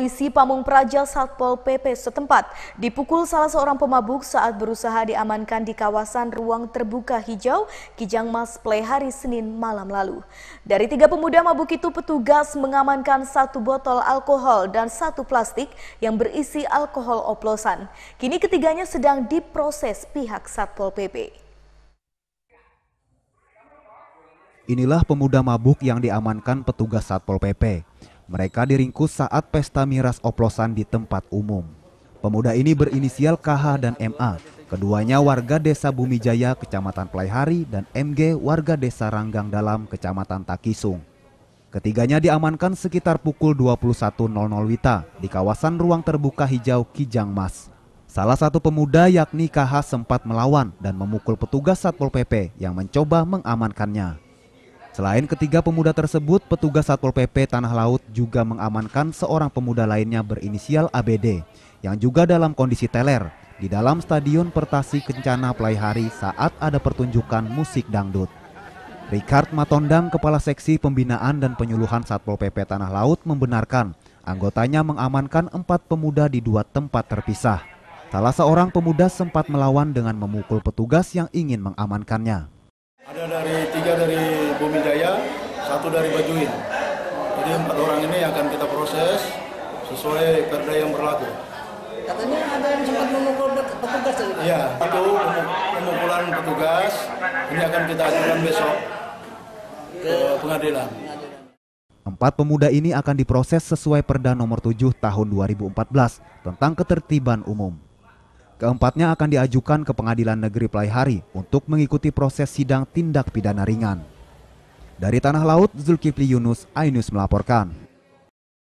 Polisi Pamung Praja Satpol PP setempat dipukul salah seorang pemabuk saat berusaha diamankan di kawasan ruang terbuka hijau Kijang Mas Play hari Senin malam lalu. Dari tiga pemuda mabuk itu petugas mengamankan satu botol alkohol dan satu plastik yang berisi alkohol oplosan. Kini ketiganya sedang diproses pihak Satpol PP. Inilah pemuda mabuk yang diamankan petugas Satpol PP. Mereka diringkus saat pesta miras oplosan di tempat umum. Pemuda ini berinisial KH dan MA. Keduanya warga desa Bumi Jaya, kecamatan Playhari, dan MG warga desa Ranggang Dalam, kecamatan Takisung. Ketiganya diamankan sekitar pukul 21.00 Wita di kawasan ruang terbuka hijau Kijang Mas. Salah satu pemuda yakni KH sempat melawan dan memukul petugas Satpol PP yang mencoba mengamankannya. Selain ketiga pemuda tersebut, petugas Satpol PP Tanah Laut juga mengamankan seorang pemuda lainnya berinisial ABD yang juga dalam kondisi teler di dalam Stadion Pertasi Kencana Pelaihari saat ada pertunjukan musik dangdut. Ricard Matondang, Kepala Seksi Pembinaan dan Penyuluhan Satpol PP Tanah Laut membenarkan anggotanya mengamankan empat pemuda di dua tempat terpisah. Salah seorang pemuda sempat melawan dengan memukul petugas yang ingin mengamankannya. Ada dari tiga dari Bumi Jaya, satu dari Bajuin. Jadi empat orang ini akan kita proses sesuai perda yang berlaku. Katanya ada yang sempat memukul petugas tadi? Iya, itu pemukulan petugas. Ini akan kita ajukan besok ke pengadilan. Empat pemuda ini akan diproses sesuai Perda Nomor 7 Tahun 2014 tentang ketertiban umum. Keempatnya akan diajukan ke Pengadilan Negeri Pelaihari untuk mengikuti proses sidang tindak pidana ringan. Dari tanah laut, Zulkifli Yunus, Ainus melaporkan.